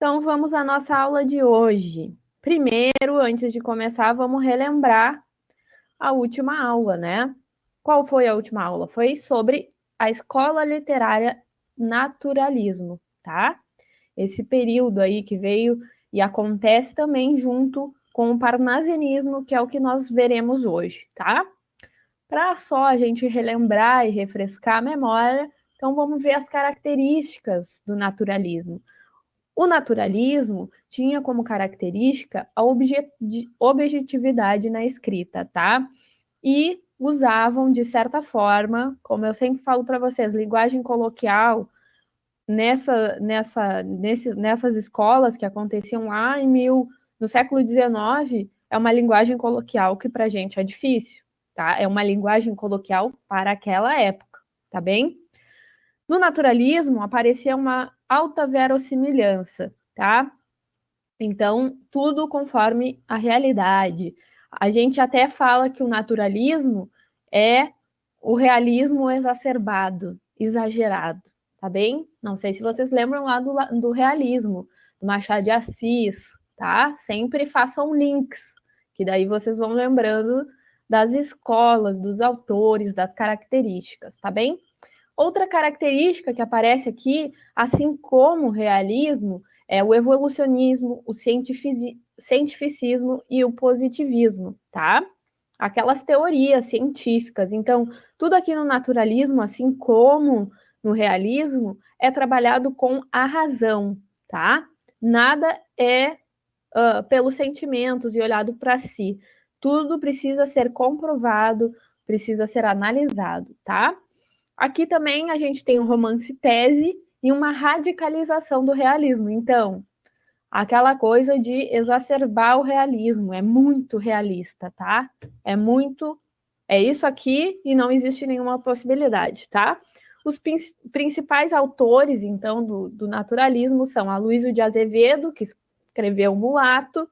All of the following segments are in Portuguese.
Então vamos à nossa aula de hoje. Primeiro, antes de começar, vamos relembrar a última aula, né? Qual foi a última aula? Foi sobre a escola literária naturalismo, tá? Esse período aí que veio e acontece também junto com o parnasianismo, que é o que nós veremos hoje, tá? Para só a gente relembrar e refrescar a memória, então vamos ver as características do naturalismo. O naturalismo tinha como característica a objet objetividade na escrita, tá? E usavam, de certa forma, como eu sempre falo para vocês, linguagem coloquial nessa, nessa, nesse, nessas escolas que aconteciam lá em mil, no século XIX, é uma linguagem coloquial que para a gente é difícil, tá? É uma linguagem coloquial para aquela época, tá bem? No naturalismo aparecia uma alta verossimilhança, tá? Então, tudo conforme a realidade. A gente até fala que o naturalismo é o realismo exacerbado, exagerado, tá bem? Não sei se vocês lembram lá do, do realismo, do Machado de Assis, tá? Sempre façam links, que daí vocês vão lembrando das escolas, dos autores, das características, tá bem? Outra característica que aparece aqui, assim como o realismo, é o evolucionismo, o cientificismo e o positivismo, tá? Aquelas teorias científicas. Então, tudo aqui no naturalismo, assim como no realismo, é trabalhado com a razão, tá? Nada é uh, pelos sentimentos e olhado para si. Tudo precisa ser comprovado, precisa ser analisado, tá? Aqui também a gente tem um romance tese e uma radicalização do realismo. Então, aquela coisa de exacerbar o realismo, é muito realista, tá? É muito é isso aqui e não existe nenhuma possibilidade, tá? Os prin principais autores, então, do, do naturalismo são Aloysio de Azevedo, que escreveu Mulato,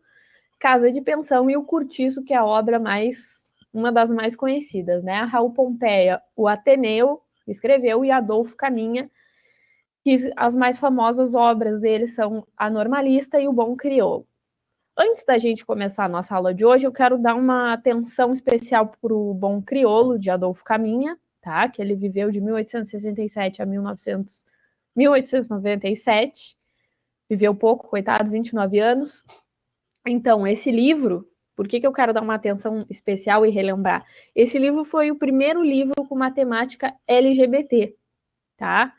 Casa de Pensão e O Curtiço, que é a obra mais, uma das mais conhecidas, né? Raul Pompeia, O Ateneu, escreveu, e Adolfo Caminha, que as mais famosas obras dele são A Normalista e O Bom Crioulo. Antes da gente começar a nossa aula de hoje, eu quero dar uma atenção especial para o Bom Crioulo, de Adolfo Caminha, tá? que ele viveu de 1867 a 1900, 1897, viveu pouco, coitado, 29 anos. Então, esse livro por que, que eu quero dar uma atenção especial e relembrar? Esse livro foi o primeiro livro com matemática LGBT, tá?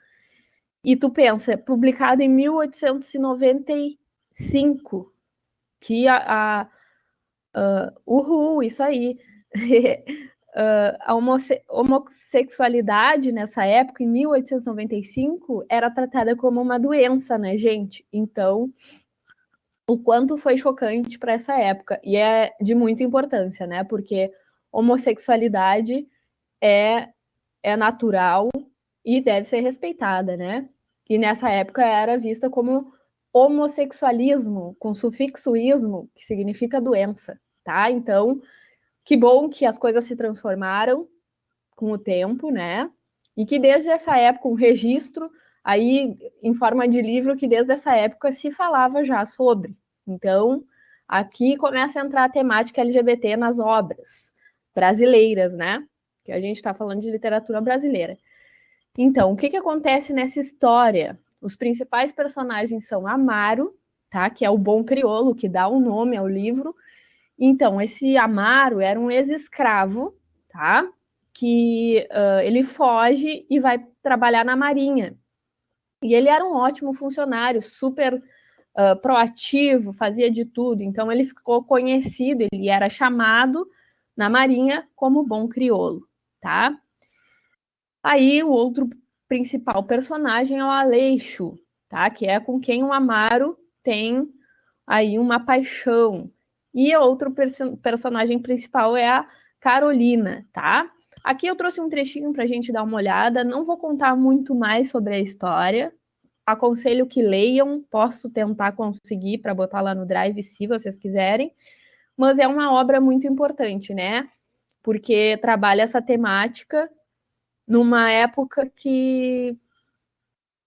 E tu pensa, publicado em 1895, que a, a uh, uhul, isso aí. uh, a homossexualidade nessa época, em 1895, era tratada como uma doença, né, gente? Então, o quanto foi chocante para essa época. E é de muita importância, né? Porque homossexualidade é, é natural e deve ser respeitada, né? E nessa época era vista como homossexualismo, com sufixo ismo, que significa doença, tá? Então, que bom que as coisas se transformaram com o tempo, né? E que desde essa época um registro aí em forma de livro que desde essa época se falava já sobre. Então, aqui começa a entrar a temática LGBT nas obras brasileiras, né? Que a gente está falando de literatura brasileira. Então, o que, que acontece nessa história? Os principais personagens são Amaro, tá? Que é o bom criolo que dá o um nome ao livro. Então, esse Amaro era um ex-escravo, tá? Que uh, ele foge e vai trabalhar na marinha. E ele era um ótimo funcionário, super uh, proativo, fazia de tudo. Então ele ficou conhecido, ele era chamado na Marinha como bom criolo, tá? Aí o outro principal personagem é o Aleixo, tá? Que é com quem o Amaro tem aí uma paixão. E outro personagem principal é a Carolina, tá? Aqui eu trouxe um trechinho para a gente dar uma olhada. Não vou contar muito mais sobre a história. Aconselho que leiam. Posso tentar conseguir para botar lá no Drive, se vocês quiserem. Mas é uma obra muito importante, né? Porque trabalha essa temática numa época que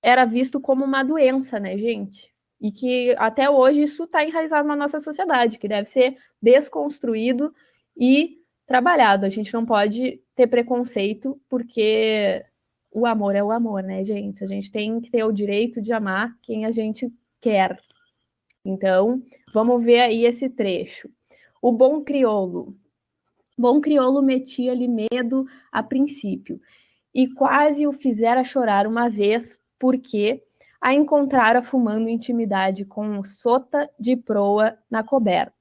era visto como uma doença, né, gente? E que até hoje isso está enraizado na nossa sociedade, que deve ser desconstruído e trabalhado. A gente não pode ter preconceito, porque o amor é o amor, né, gente? A gente tem que ter o direito de amar quem a gente quer. Então, vamos ver aí esse trecho. O bom crioulo. Bom crioulo metia-lhe medo a princípio, e quase o fizera chorar uma vez, porque a encontrara fumando intimidade com um sota de proa na coberta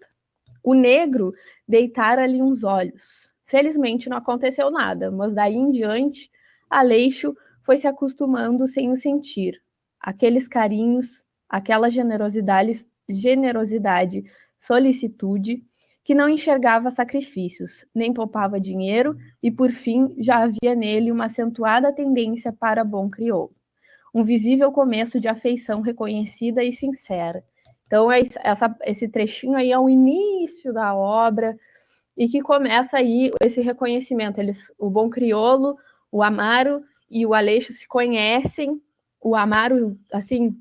o negro deitara-lhe uns olhos. Felizmente não aconteceu nada, mas daí em diante, Aleixo foi se acostumando sem o sentir. Aqueles carinhos, aquela generosidade, generosidade, solicitude, que não enxergava sacrifícios, nem poupava dinheiro, e por fim já havia nele uma acentuada tendência para bom crioulo. Um visível começo de afeição reconhecida e sincera, então, é essa, esse trechinho aí é o início da obra e que começa aí esse reconhecimento. Eles, o Bom Criolo, o Amaro e o Aleixo se conhecem. O Amaro, assim,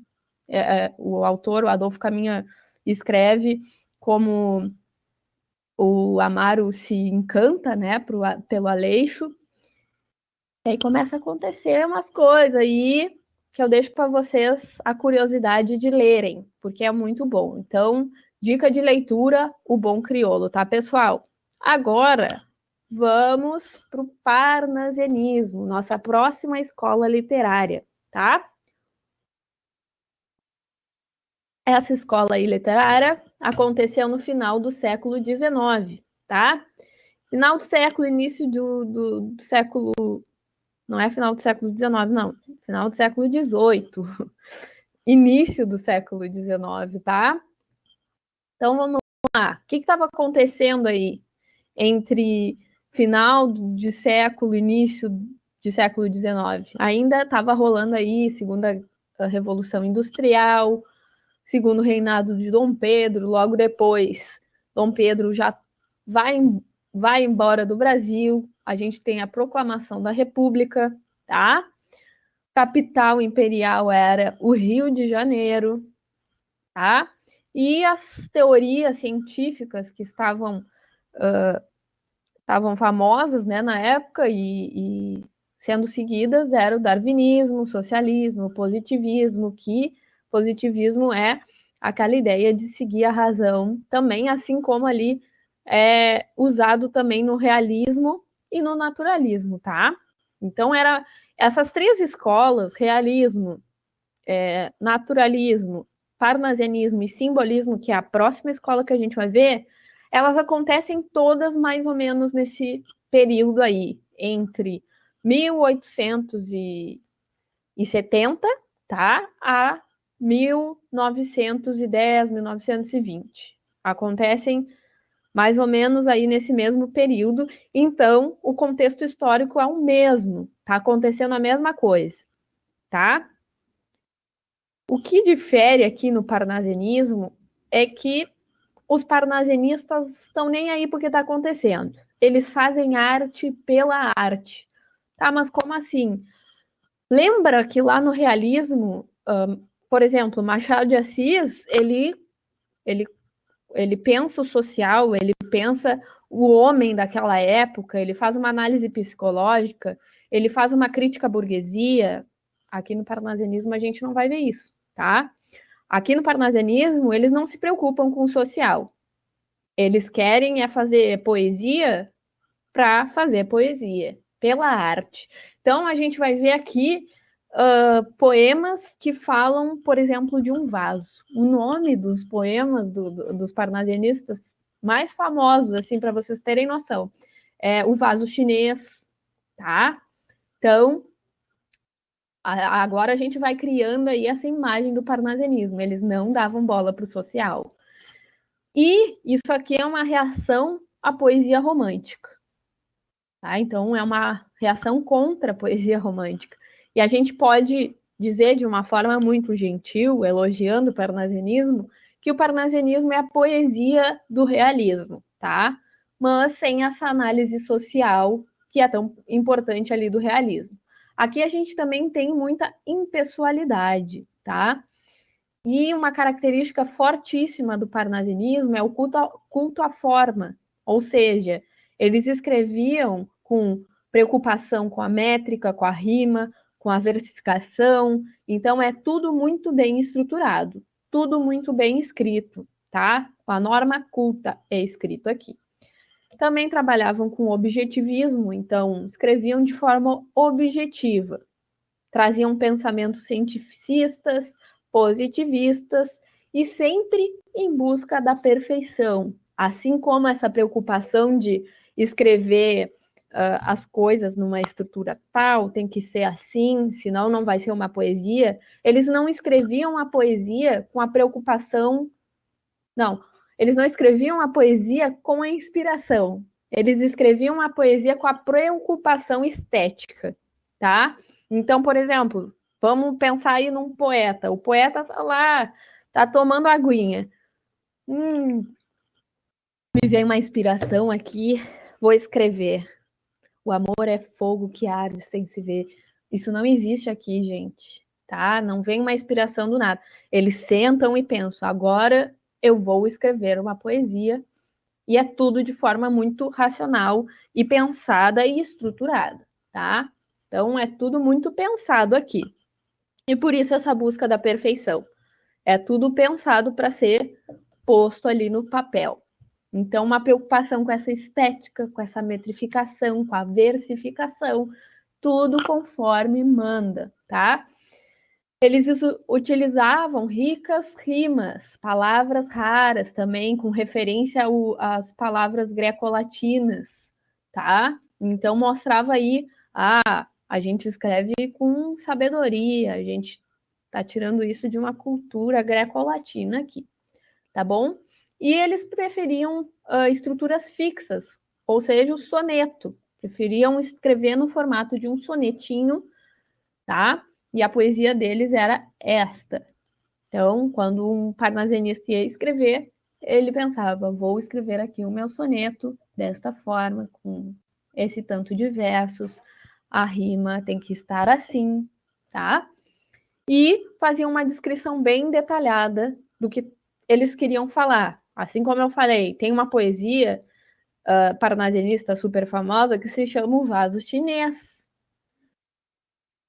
é, é o autor, o Adolfo Caminha, escreve como o Amaro se encanta, né, pro, pelo Aleixo. E aí começa a acontecer umas coisas aí que eu deixo para vocês a curiosidade de lerem, porque é muito bom. Então, dica de leitura, o bom criolo, tá, pessoal? Agora vamos para o parnasianismo, nossa próxima escola literária, tá? Essa escola literária aconteceu no final do século XIX, tá? Final do século, início do, do, do século não é final do século XIX, não. Final do século XVIII. Início do século XIX, tá? Então vamos lá. O que estava acontecendo aí entre final de século, início de século XIX? Ainda estava rolando aí segunda eh, revolução industrial, segundo reinado de Dom Pedro. Logo depois, Dom Pedro já vai vai embora do Brasil, a gente tem a proclamação da República, tá? Capital imperial era o Rio de Janeiro, tá? E as teorias científicas que estavam, uh, estavam famosas né, na época e, e sendo seguidas eram o darwinismo, o socialismo, o positivismo, que positivismo é aquela ideia de seguir a razão também, assim como ali é usado também no realismo e no naturalismo, tá? Então era essas três escolas, realismo, é, naturalismo, parnasianismo e simbolismo, que é a próxima escola que a gente vai ver, elas acontecem todas mais ou menos nesse período aí, entre 1870, tá? A 1910, 1920. Acontecem mais ou menos aí nesse mesmo período. Então, o contexto histórico é o mesmo, está acontecendo a mesma coisa, tá? O que difere aqui no parnasianismo é que os parnasianistas estão nem aí porque está acontecendo. Eles fazem arte pela arte. Tá, mas como assim? Lembra que lá no realismo, um, por exemplo, Machado de Assis, ele, ele ele pensa o social, ele pensa o homem daquela época, ele faz uma análise psicológica, ele faz uma crítica à burguesia. Aqui no parnasianismo a gente não vai ver isso, tá? Aqui no parnasianismo eles não se preocupam com o social. Eles querem é fazer poesia para fazer poesia, pela arte. Então a gente vai ver aqui uh, poemas que falam, por exemplo, de um vaso. O nome dos poemas do, do, dos parnasianistas mais famosos, assim, para vocês terem noção, é o vaso chinês, tá? Então, agora a gente vai criando aí essa imagem do parnasianismo. Eles não davam bola para o social. E isso aqui é uma reação à poesia romântica. Tá? Então, é uma reação contra a poesia romântica. E a gente pode dizer de uma forma muito gentil, elogiando o parnasianismo, que o parnasianismo é a poesia do realismo, tá? Mas sem essa análise social que é tão importante ali do realismo. Aqui a gente também tem muita impessoalidade, tá? E uma característica fortíssima do parnasianismo é o culto, a, culto à forma, ou seja, eles escreviam com preocupação com a métrica, com a rima, com a versificação. Então, é tudo muito bem estruturado, tudo muito bem escrito, tá? A norma culta é escrito aqui. Também trabalhavam com objetivismo, então escreviam de forma objetiva, traziam pensamentos cientificistas, positivistas e sempre em busca da perfeição. Assim como essa preocupação de escrever uh, as coisas numa estrutura tal, tem que ser assim, senão não vai ser uma poesia. Eles não escreviam a poesia com a preocupação. Não, eles não escreviam a poesia com a inspiração. Eles escreviam a poesia com a preocupação estética, tá? Então, por exemplo, vamos pensar aí num poeta. O poeta tá lá, tá tomando aguinha. Hum, me vem uma inspiração aqui, vou escrever. O amor é fogo que arde sem se ver. Isso não existe aqui, gente, tá? Não vem uma inspiração do nada. Eles sentam e pensam, agora eu vou escrever uma poesia. E é tudo de forma muito racional e pensada e estruturada, tá? Então é tudo muito pensado aqui. E por isso essa busca da perfeição. É tudo pensado para ser posto ali no papel. Então, uma preocupação com essa estética, com essa metrificação, com a versificação, tudo conforme manda, tá? Eles utilizavam ricas rimas, palavras raras também, com referência às palavras greco-latinas, tá? Então mostrava aí, ah, a gente escreve com sabedoria, a gente tá tirando isso de uma cultura greco-latina aqui, tá bom? e eles preferiam uh, estruturas fixas, ou seja, o soneto. Preferiam escrever no formato de um sonetinho, tá? E a poesia deles era esta. Então, quando um parnasianista ia escrever, ele pensava: vou escrever aqui o meu soneto desta forma, com esse tanto de versos, a rima tem que estar assim, tá? E fazia uma descrição bem detalhada do que eles queriam falar. Assim como eu falei, tem uma poesia uh, super famosa que se chama O Vaso Chinês.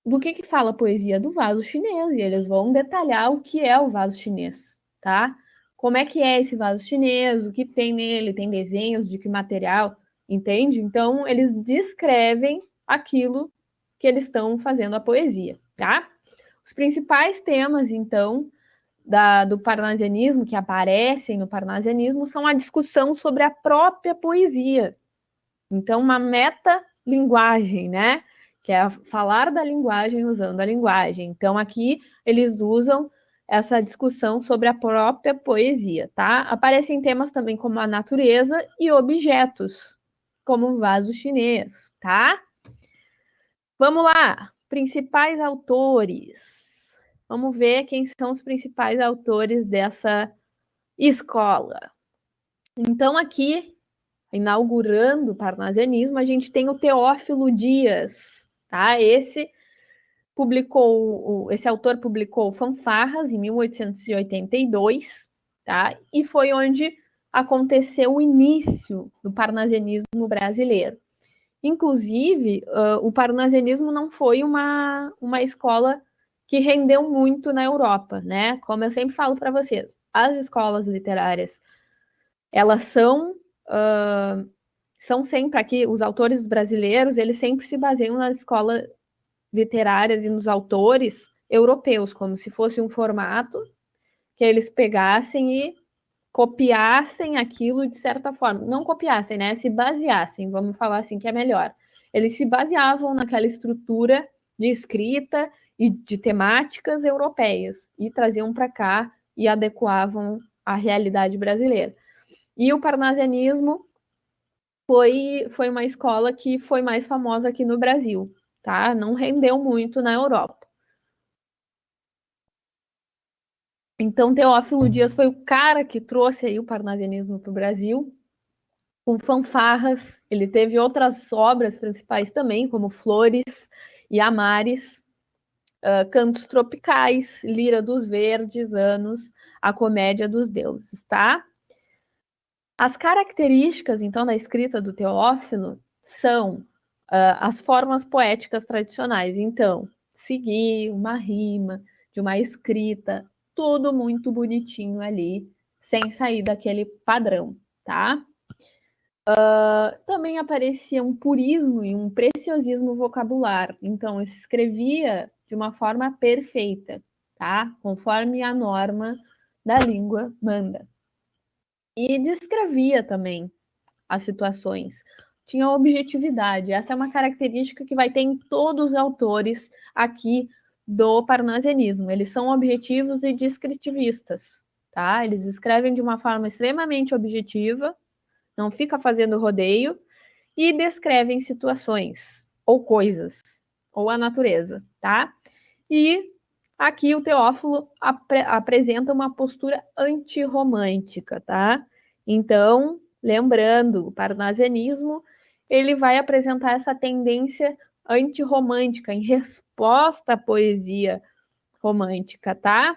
Do que que fala a poesia? Do vaso chinês, e eles vão detalhar o que é o vaso chinês, tá? Como é que é esse vaso chinês, o que tem nele, tem desenhos, de que material, entende? Então, eles descrevem aquilo que eles estão fazendo a poesia, tá? Os principais temas, então, da, do parnasianismo, que aparecem no parnasianismo, são a discussão sobre a própria poesia. Então, uma meta-linguagem, né? Que é falar da linguagem usando a linguagem. Então, aqui eles usam essa discussão sobre a própria poesia, tá? Aparecem temas também como a natureza e objetos, como o vaso chinês, tá? Vamos lá, principais autores. Vamos ver quem são os principais autores dessa escola. Então, aqui, inaugurando o parnasianismo, a gente tem o Teófilo Dias, tá? Esse publicou, esse autor publicou Fanfarras em 1882, tá? E foi onde aconteceu o início do parnasianismo brasileiro. Inclusive, uh, o parnasianismo não foi uma, uma escola que rendeu muito na Europa, né? Como eu sempre falo para vocês, as escolas literárias elas são uh, são sempre aqui os autores brasileiros eles sempre se baseiam nas escolas literárias e nos autores europeus como se fosse um formato que eles pegassem e copiassem aquilo de certa forma não copiassem né se baseassem vamos falar assim que é melhor eles se baseavam naquela estrutura de escrita e de temáticas europeias e traziam para cá e adequavam à realidade brasileira. E o parnasianismo foi, foi uma escola que foi mais famosa aqui no Brasil, tá? Não rendeu muito na Europa. Então, Teófilo uhum. Dias foi o cara que trouxe aí o parnasianismo para o Brasil, com fanfarras. Ele teve outras obras principais também, como Flores e Amares, uh, Cantos Tropicais, Lira dos Verdes, Anos, A Comédia dos Deuses, tá? As características, então, da escrita do Teófilo são uh, as formas poéticas tradicionais. Então, seguir uma rima, de uma escrita, tudo muito bonitinho ali, sem sair daquele padrão, tá? Uh, também aparecia um purismo e um preciosismo vocabular. Então, escrevia de uma forma perfeita, tá? Conforme a norma da língua manda. E descrevia também as situações. Tinha objetividade. Essa é uma característica que vai ter em todos os autores aqui do parnasianismo. Eles são objetivos e descritivistas, tá? Eles escrevem de uma forma extremamente objetiva, não fica fazendo rodeio, e descrevem situações ou coisas, ou a natureza, tá? E aqui o Teófilo apre apresenta uma postura antirromântica, tá? Então, lembrando, o parnasianismo, ele vai apresentar essa tendência antirromântica em resposta à poesia romântica, tá?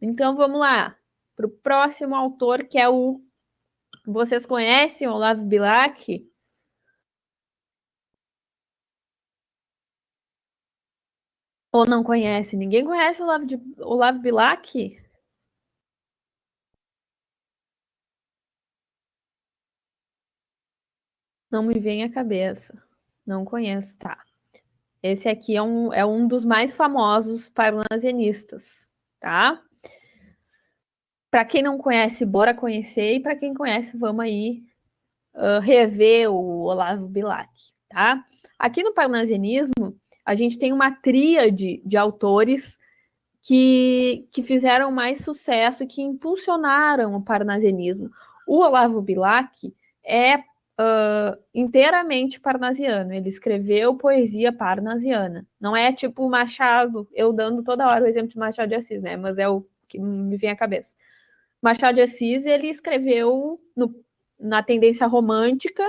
Então, vamos lá para o próximo autor, que é o vocês conhecem Olavo Bilac? Ou não conhece? Ninguém conhece o Olavo, de... Olavo Bilac? Não me vem à cabeça. Não conheço, tá. Esse aqui é um, é um dos mais famosos parnasianistas, tá? Para quem não conhece, bora conhecer. E para quem conhece, vamos aí uh, rever o Olavo Bilac, tá? Aqui no parnasianismo, a gente tem uma tríade de autores que, que fizeram mais sucesso, que impulsionaram o parnasianismo. O Olavo Bilac é uh, inteiramente parnasiano, ele escreveu poesia parnasiana. Não é tipo Machado, eu dando toda hora o exemplo de Machado de Assis, né? Mas é o que me vem à cabeça. Machado de Assis, ele escreveu no, na tendência romântica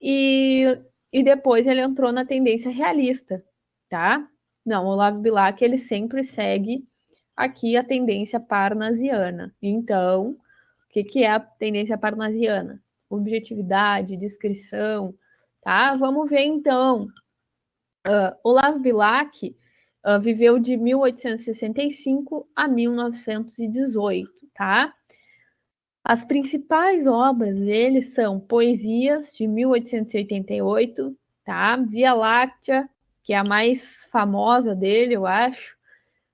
e e depois ele entrou na tendência realista, tá? Não, o Olavo Bilac ele sempre segue aqui a tendência parnasiana. Então, o que, que é a tendência parnasiana? Objetividade, discrição, tá? Vamos ver então. Uh, Olavo Bilac uh, viveu de 1865 a 1918, tá? As principais obras dele são Poesias, de 1888, tá? Via Láctea, que é a mais famosa dele, eu acho,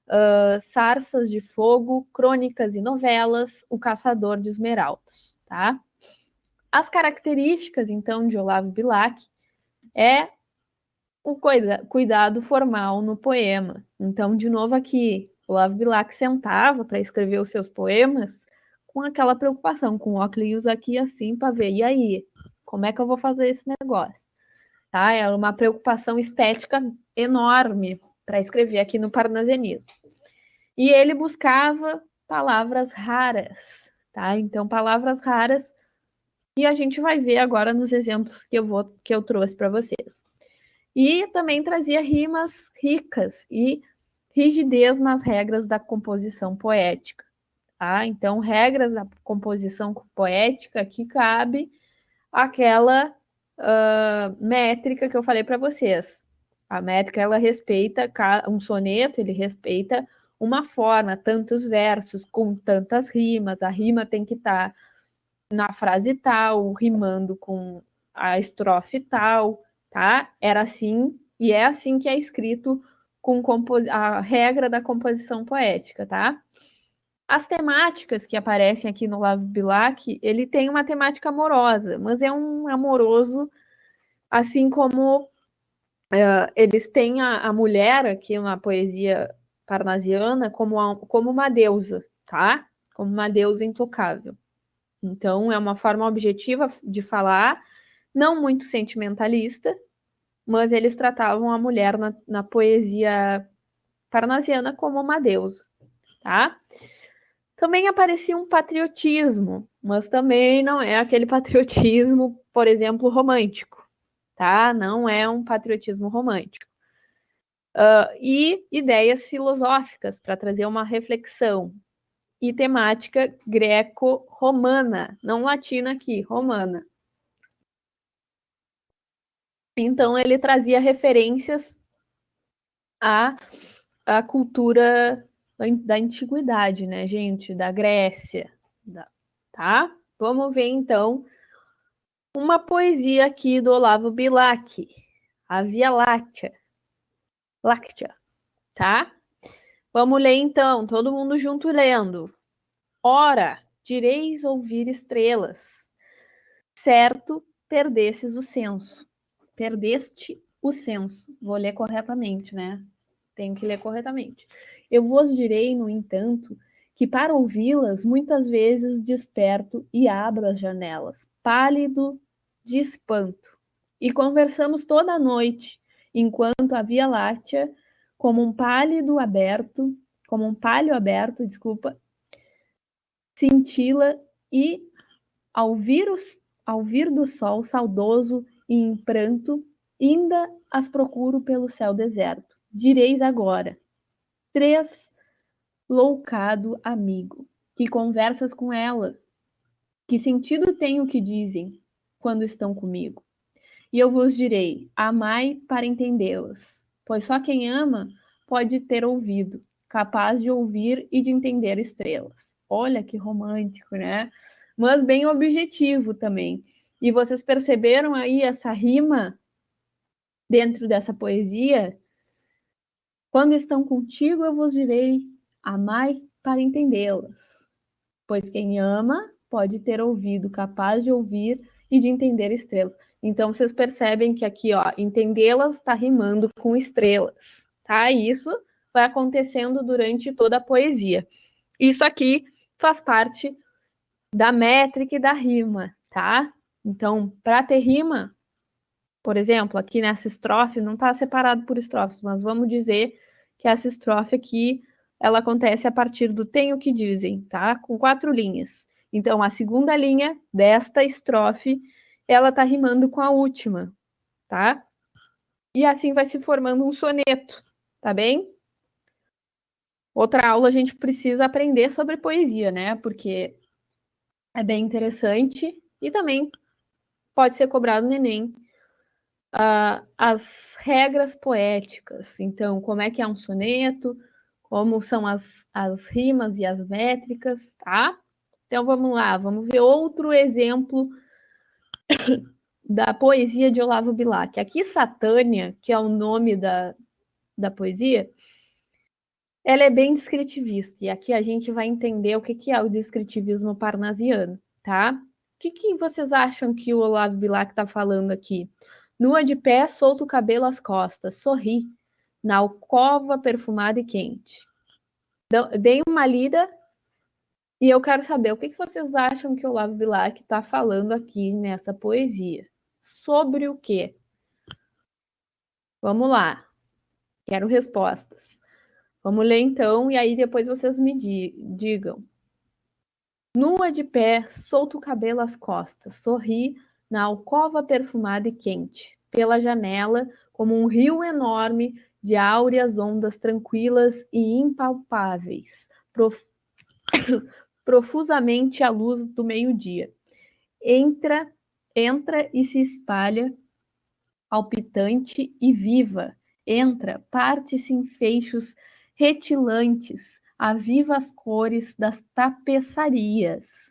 uh, Sarças de Fogo, Crônicas e Novelas, O Caçador de Esmeraldas, tá? As características, então, de Olavo Bilac é o cuida cuidado formal no poema. Então, de novo aqui, Olavo Bilac sentava para escrever os seus poemas com aquela preocupação, com o óculos aqui assim para ver, e aí, como é que eu vou fazer esse negócio? Tá? É uma preocupação estética enorme para escrever aqui no parnasianismo. E ele buscava palavras raras, tá? Então, palavras raras, e a gente vai ver agora nos exemplos que eu, vou, que eu trouxe para vocês. E também trazia rimas ricas e rigidez nas regras da composição poética. Tá? Então, regras da composição poética que cabe aquela uh, métrica que eu falei para vocês. A métrica ela respeita um soneto, ele respeita uma forma, tantos versos com tantas rimas. A rima tem que estar tá na frase tal, rimando com a estrofe tal, tá? Era assim e é assim que é escrito com a regra da composição poética, tá? As temáticas que aparecem aqui no Love Bilac, ele tem uma temática amorosa, mas é um amoroso, assim como uh, eles têm a, a, mulher aqui na poesia parnasiana como, a, como uma deusa, tá? Como uma deusa intocável. Então, é uma forma objetiva de falar, não muito sentimentalista, mas eles tratavam a mulher na, na poesia parnasiana como uma deusa, tá? Também aparecia um patriotismo, mas também não é aquele patriotismo, por exemplo, romântico, tá? Não é um patriotismo romântico. Uh, e ideias filosóficas para trazer uma reflexão e temática greco-romana, não latina aqui, romana. Então ele trazia referências à, à cultura da antiguidade, né, gente? Da Grécia, da, tá? Vamos ver então uma poesia aqui do Olavo Bilac, a Via Láctea, Láctea, tá? Vamos ler então, todo mundo junto lendo. Ora, direis ouvir estrelas, certo perdesses o senso, perdeste o senso. Vou ler corretamente, né? Tenho que ler corretamente eu vos direi, no entanto, que para ouvi-las muitas vezes desperto e abro as janelas, pálido de espanto. E conversamos toda a noite, enquanto a Via Láctea, como um pálido aberto, como um palho aberto, desculpa, cintila e ao vir, ao vir do sol saudoso e em pranto, ainda as procuro pelo céu deserto. Direis agora, três loucado amigo. Que conversas com ela? Que sentido tem o que dizem quando estão comigo? E eu vos direi: amai para entendê-las, pois só quem ama pode ter ouvido, capaz de ouvir e de entender estrelas. Olha que romântico, né? Mas bem objetivo também. E vocês perceberam aí essa rima dentro dessa poesia? Quando estão contigo, eu vos direi: amai para entendê-las. Pois quem ama pode ter ouvido, capaz de ouvir e de entender estrelas. Então vocês percebem que aqui, ó, entendê-las está rimando com estrelas, tá? Isso vai acontecendo durante toda a poesia. Isso aqui faz parte da métrica e da rima, tá? Então, para ter rima, por exemplo, aqui nessa estrofe, não está separado por estrofes, mas vamos dizer que essa estrofe aqui ela acontece a partir do tem o que dizem, tá? Com quatro linhas. Então, a segunda linha desta estrofe, ela está rimando com a última, tá? E assim vai se formando um soneto, tá bem? Outra aula a gente precisa aprender sobre poesia, né? Porque é bem interessante e também pode ser cobrado no Enem uh, as regras poéticas. Então, como é que é um soneto, como são as, as rimas e as métricas, tá? Então, vamos lá, vamos ver outro exemplo da poesia de Olavo Bilac. Aqui, Satânia, que é o nome da, da poesia, ela é bem descritivista, e aqui a gente vai entender o que, que é o descritivismo parnasiano, tá? O que, que vocês acham que o Olavo Bilac está falando aqui? Nua de pé, solta o cabelo às costas, sorri, na alcova perfumada e quente. Dei uma lida e eu quero saber o que vocês acham que o Olavo Bilac está falando aqui nessa poesia. Sobre o quê? Vamos lá. Quero respostas. Vamos ler então, e aí depois vocês me digam. Nua de pé, solta o cabelo às costas, sorri na alcova perfumada e quente, pela janela, como um rio enorme de áureas ondas tranquilas e impalpáveis, prof... profusamente à luz do meio-dia. Entra, entra e se espalha, palpitante e viva. Entra, parte-se em feixos retilantes, aviva as cores das tapeçarias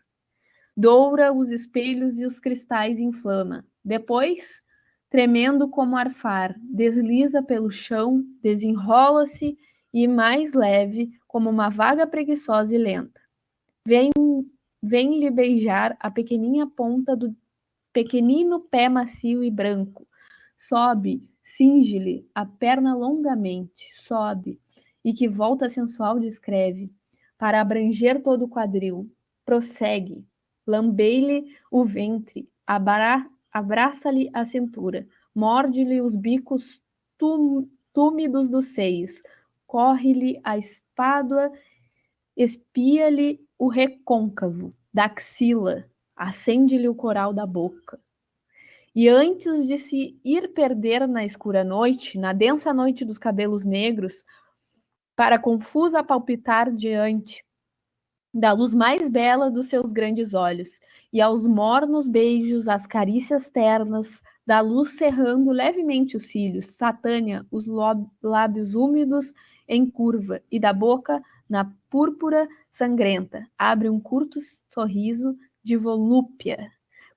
doura os espelhos e os cristais inflama. Depois, tremendo como arfar, desliza pelo chão, desenrola-se e mais leve, como uma vaga preguiçosa e lenta. Vem, vem lhe beijar a pequeninha ponta do pequenino pé macio e branco. Sobe, cinge-lhe a perna longamente, sobe, e que volta sensual descreve, para abranger todo o quadril. Prossegue, lambei-lhe o ventre, abraça-lhe a cintura, morde-lhe os bicos túmidos dos seios, corre-lhe a espádua, espia-lhe o recôncavo da axila, acende-lhe o coral da boca. E antes de se ir perder na escura noite, na densa noite dos cabelos negros, para confusa palpitar diante, da luz mais bela dos seus grandes olhos, e aos mornos beijos, às carícias ternas, da luz cerrando levemente os cílios, satânia, os lábios úmidos em curva, e da boca, na púrpura sangrenta, abre um curto sorriso de volúpia.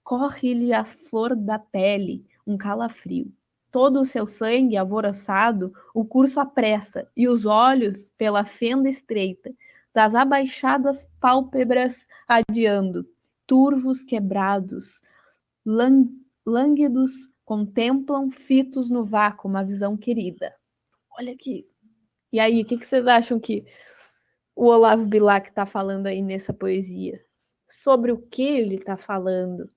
Corre-lhe a flor da pele, um calafrio. Todo o seu sangue alvoroçado, o curso apressa, e os olhos, pela fenda estreita, das abaixadas pálpebras adiando, turvos quebrados, lânguidos contemplam fitos no vácuo uma visão querida. Olha aqui. E aí, o que, que vocês acham que o Olavo Bilac está falando aí nessa poesia? Sobre o que ele está falando?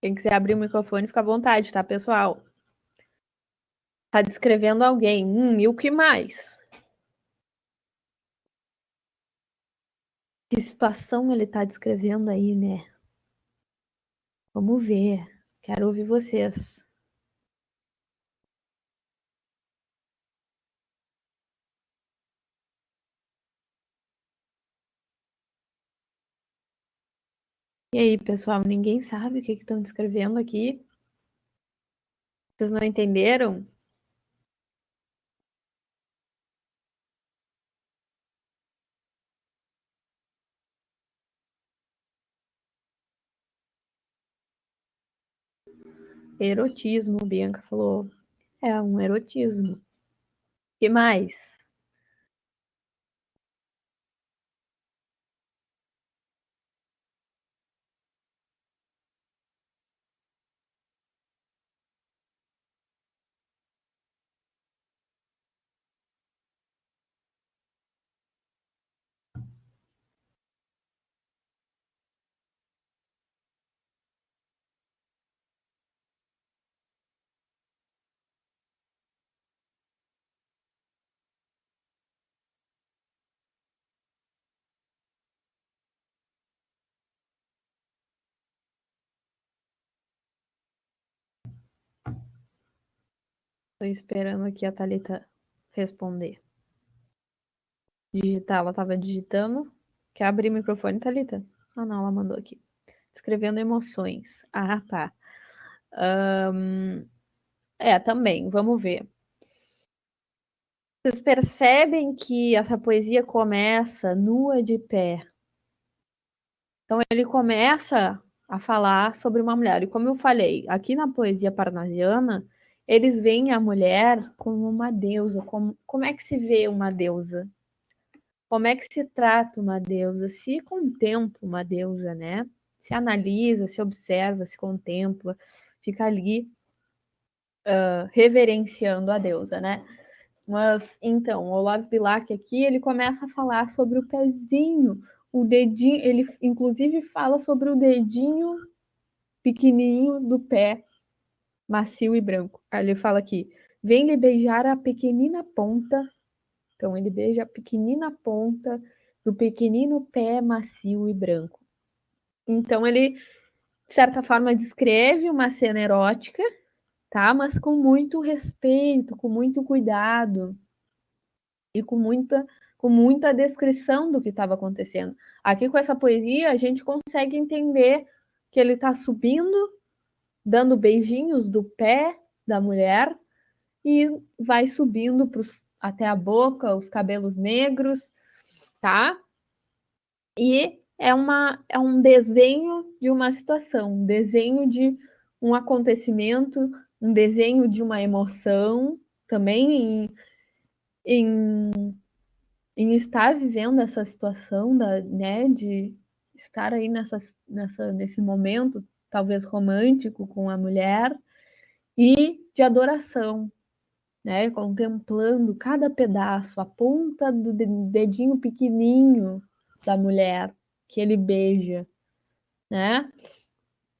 Quem quiser abrir o microfone, fica à vontade, tá, pessoal? Tá descrevendo alguém. Hum, e o que mais? Que situação ele tá descrevendo aí, né? Vamos ver. Quero ouvir vocês. E aí, pessoal, ninguém sabe o que estão descrevendo aqui? Vocês não entenderam? Erotismo, Bianca falou. É um erotismo. que mais? Tô esperando aqui a Thalita responder. Digitar, ela tava digitando. Quer abrir o microfone, Thalita? Ah, não, ela mandou aqui. Escrevendo emoções. Ah, tá. Um... É, também, vamos ver. Vocês percebem que essa poesia começa nua de pé. Então ele começa a falar sobre uma mulher. E como eu falei, aqui na poesia parnasiana, eles veem a mulher como uma deusa. Como, como é que se vê uma deusa? Como é que se trata uma deusa? Se contempla uma deusa, né? Se analisa, se observa, se contempla, fica ali uh, reverenciando a deusa, né? Mas então, o Olavo Bilac aqui, ele começa a falar sobre o pezinho, o dedinho, ele inclusive fala sobre o dedinho pequenininho do pé macio e branco. Aí ele fala aqui: vem-lhe beijar a pequenina ponta. Então ele beija a pequenina ponta do pequenino pé macio e branco. Então ele, de certa forma, descreve uma cena erótica, tá? Mas com muito respeito, com muito cuidado e com muita com muita descrição do que estava acontecendo. Aqui com essa poesia a gente consegue entender que ele está subindo dando beijinhos do pé da mulher e vai subindo pros, até a boca, os cabelos negros, tá? E é, uma, é um desenho de uma situação, um desenho de um acontecimento, um desenho de uma emoção, também em, em, em estar vivendo essa situação da, né, de estar aí nessa, nessa, nesse momento talvez romântico com a mulher e de adoração, né? Contemplando cada pedaço, a ponta do dedinho pequenininho da mulher que ele beija, né?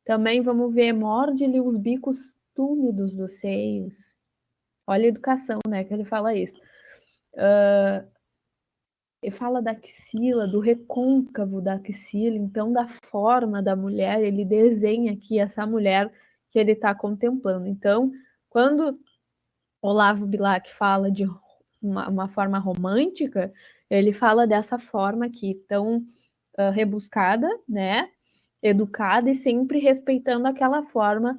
Também vamos ver, morde-lhe os bicos túmidos dos seios. Olha a educação, né? Que ele fala isso. Uh, fala da axila, do recôncavo da axila, então da forma da mulher, ele desenha aqui essa mulher que ele está contemplando. Então, quando Olavo Bilac fala de uma, uma, forma romântica, ele fala dessa forma aqui, tão uh, ah, rebuscada, né? Educada e sempre respeitando aquela forma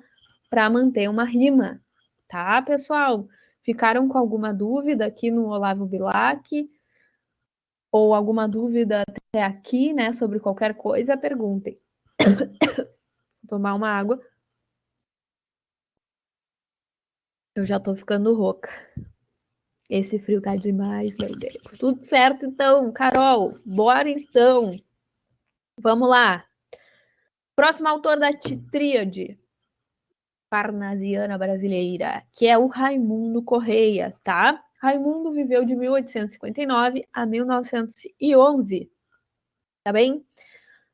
para manter uma rima, tá, pessoal? Ficaram com alguma dúvida aqui no Olavo Bilac? ou alguma dúvida até aqui, né, sobre qualquer coisa, perguntem. Vou tomar uma água. Eu já tô ficando rouca. Esse frio tá demais, meu Deus. Tudo certo então, Carol. Bora então. Vamos lá. Próximo autor da tríade parnasiana brasileira, que é o Raimundo Correia, tá? Raimundo viveu de 1859 a 1911. Tá bem?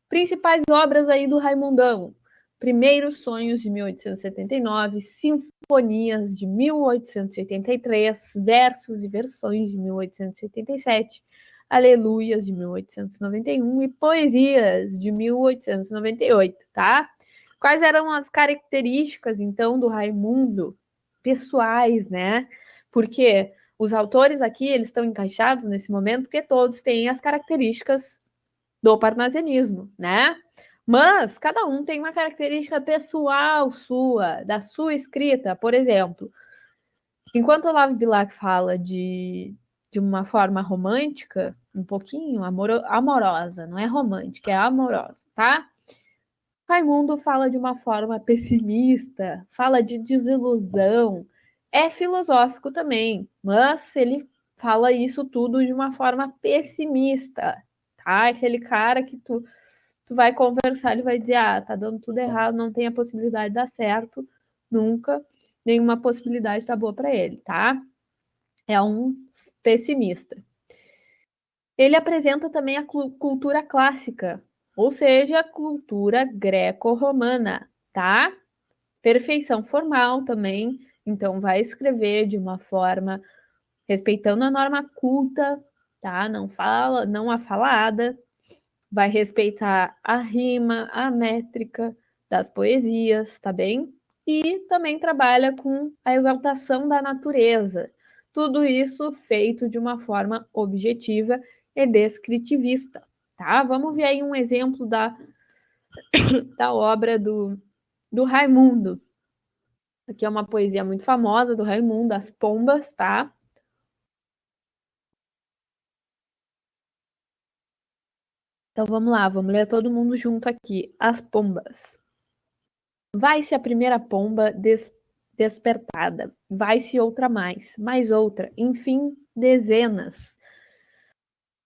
Principais obras aí do Raimundão: Primeiros Sonhos de 1879, Sinfonias de 1883, Versos e Versões de 1887, Aleluias de 1891 e Poesias de 1898, tá? Quais eram as características então do Raimundo pessoais, né? Porque os autores aqui, eles estão encaixados nesse momento porque todos têm as características do parnasianismo, né? Mas cada um tem uma característica pessoal sua, da sua escrita, por exemplo. Enquanto Olavo Bilac fala de, de uma forma romântica, um pouquinho amor, amorosa, não é romântica, é amorosa, tá? Raimundo fala de uma forma pessimista, fala de desilusão, é filosófico também, mas ele fala isso tudo de uma forma pessimista, tá? Aquele cara que tu, tu vai conversar, ele vai dizer, ah, tá dando tudo errado, não tem a possibilidade de dar certo, nunca, nenhuma possibilidade tá boa para ele, tá? É um pessimista. Ele apresenta também a cultura clássica, ou seja, a cultura greco-romana, tá? Perfeição formal também, então, vai escrever de uma forma respeitando a norma culta, tá? Não fala, não a falada. Vai respeitar a rima, a métrica das poesias, tá bem? E também trabalha com a exaltação da natureza. Tudo isso feito de uma forma objetiva e descritivista, tá? Vamos ver aí um exemplo da, da obra do, do Raimundo. Aqui é uma poesia muito famosa do Raimundo, das pombas, tá? Então vamos lá, vamos ler todo mundo junto aqui. As pombas. Vai-se a primeira pomba des despertada, vai-se outra mais, mais outra, enfim, dezenas.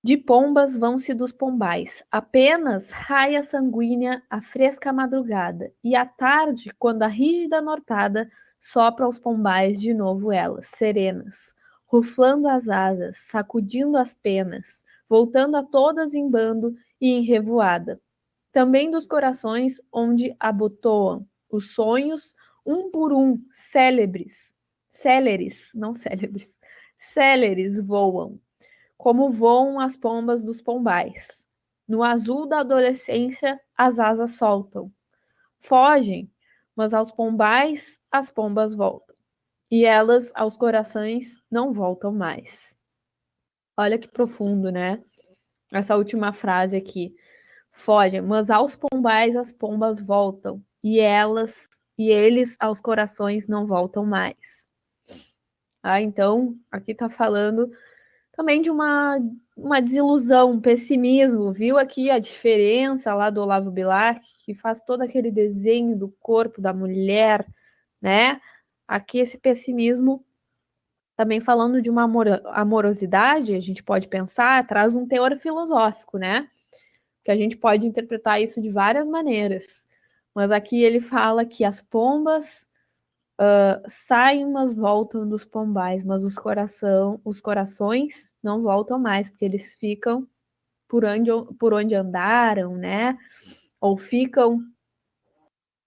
De pombas vão-se dos pombais, apenas raia sanguínea a fresca madrugada, e à tarde, quando a rígida nortada sopra aos pombais de novo elas, serenas, ruflando as asas, sacudindo as penas, voltando a todas em bando e em revoada. Também dos corações onde abotoam os sonhos, um por um, célebres, céleres, não célebres, céleres voam como voam as pombas dos pombais. No azul da adolescência, as asas soltam. Fogem, mas aos pombais as pombas voltam. E elas aos corações não voltam mais. Olha que profundo, né? Essa última frase aqui. Fogem, mas aos pombais as pombas voltam. E elas e eles aos corações não voltam mais. Ah, então, aqui está falando também de uma, uma desilusão, um pessimismo. Viu aqui a diferença lá do Olavo Bilac, que faz todo aquele desenho do corpo da mulher, né? Aqui esse pessimismo, também falando de uma amor, amorosidade, a gente pode pensar, traz um teor filosófico, né? Que a gente pode interpretar isso de várias maneiras. Mas aqui ele fala que as pombas Uh, saem, mas voltam dos pombais, mas os, coração, os corações não voltam mais, porque eles ficam por onde, por onde andaram, né? Ou ficam.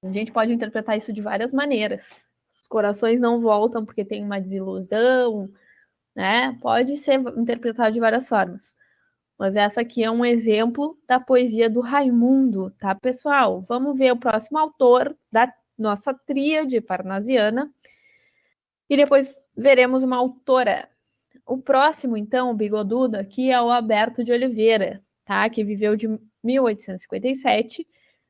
A gente pode interpretar isso de várias maneiras. Os corações não voltam porque tem uma desilusão, né? Pode ser interpretado de várias formas. Mas essa aqui é um exemplo da poesia do Raimundo, tá, pessoal? Vamos ver o próximo autor da nossa tríade parnasiana. E depois veremos uma autora. O próximo, então, o bigodudo aqui é o Alberto de Oliveira, tá? Que viveu de 1857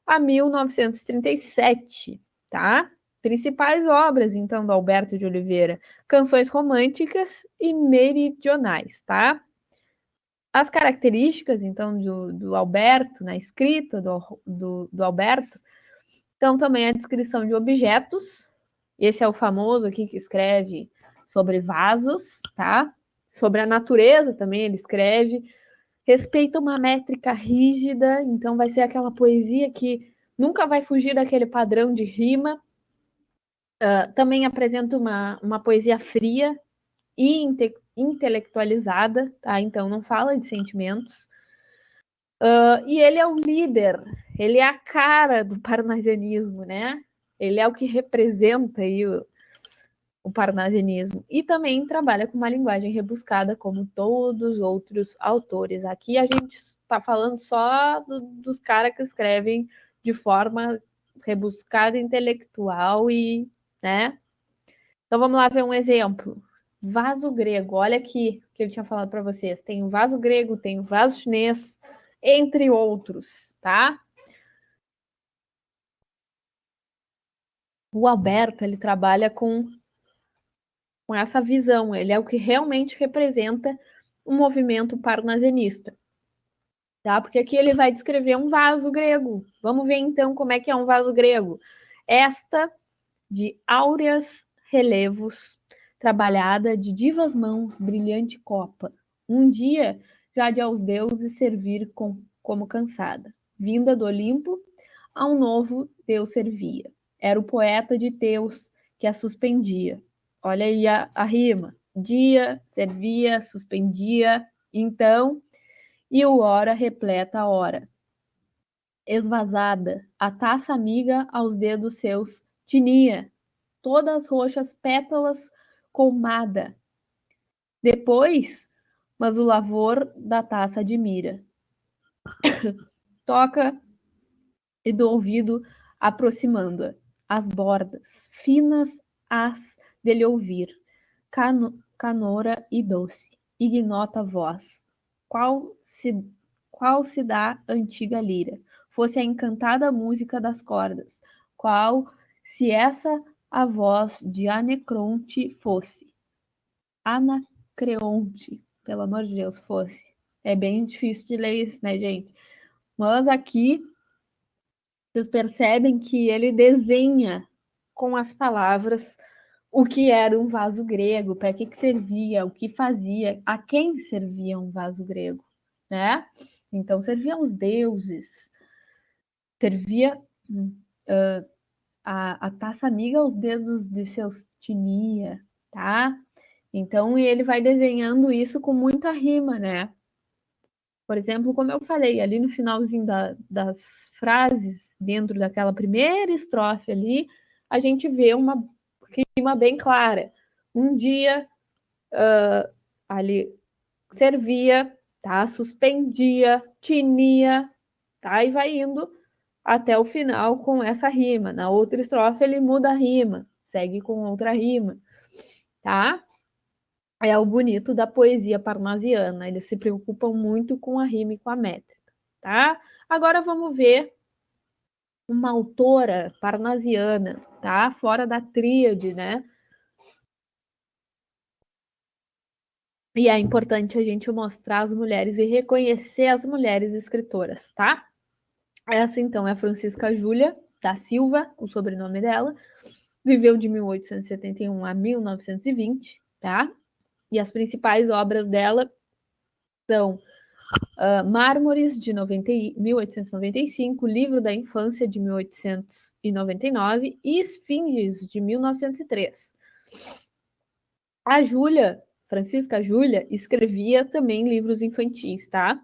a 1937, tá? Principais obras, então, do Alberto de Oliveira: canções românticas e meridionais, tá? As características, então, do, do Alberto, na escrita do, do, do Alberto, então, também a descrição de objetos. Esse é o famoso aqui que escreve sobre vasos, tá? Sobre a natureza também ele escreve. Respeita uma métrica rígida, então vai ser aquela poesia que nunca vai fugir daquele padrão de rima. Uh, também apresenta uma, uma poesia fria e inte intelectualizada, tá? Então não fala de sentimentos. Uh, e ele é o líder ele é a cara do parnasianismo, né? Ele é o que representa aí o, o parnasianismo. E também trabalha com uma linguagem rebuscada, como todos os outros autores. Aqui a gente está falando só do, dos caras que escrevem de forma rebuscada, intelectual e, né? Então vamos lá ver um exemplo. Vaso grego, olha aqui que eu tinha falado para vocês. Tem o vaso grego, tem o vaso chinês, entre outros, tá? o Alberto ele trabalha com, com essa visão, ele é o que realmente representa o movimento parnasenista. Tá? Porque aqui ele vai descrever um vaso grego. Vamos ver então como é que é um vaso grego. Esta de áureas relevos, trabalhada de divas mãos, brilhante copa. Um dia já de aos deuses servir com, como cansada, vinda do Olimpo, a um novo Deus servia era o poeta de Teus que a suspendia. Olha aí a, a rima. Dia, servia, suspendia, então, e o hora repleta a hora. Esvazada, a taça amiga aos dedos seus tinia, todas roxas pétalas colmada. Depois, mas o lavor da taça admira. Toca e do ouvido aproximando-a as bordas, finas as de lhe ouvir, cano, canora e doce, ignota voz, qual se, qual se dá antiga lira, fosse a encantada música das cordas, qual se essa a voz de Anacreonte fosse. Anacreonte, pelo amor de Deus, fosse. É bem difícil de ler isso, né, gente? Mas aqui vocês percebem que ele desenha com as palavras o que era um vaso grego, para que, que servia, o que fazia, a quem servia um vaso grego, né? Então servia aos deuses, servia uh, a, a, taça amiga aos dedos de seus tinia, tá? Então ele vai desenhando isso com muita rima, né? Por exemplo, como eu falei ali no finalzinho da, das frases, dentro daquela primeira estrofe ali, a gente vê uma rima bem clara. Um dia uh, ali servia, tá? Suspendia, tinia, tá? E vai indo até o final com essa rima. Na outra estrofe ele muda a rima, segue com outra rima, tá? É o bonito da poesia parnasiana. Eles se preocupam muito com a rima e com a métrica, tá? Agora vamos ver uma autora parnasiana, tá? Fora da tríade, né? E é importante a gente mostrar as mulheres e reconhecer as mulheres escritoras, tá? Essa então é Francisca Júlia da Silva, o sobrenome dela. Viveu de 1871 a 1920, tá? E as principais obras dela são Uh, Mármores, de 90, 1895, Livro da Infância, de 1899 e Esfinges, de 1903. A Júlia, Francisca Júlia, escrevia também livros infantis, tá?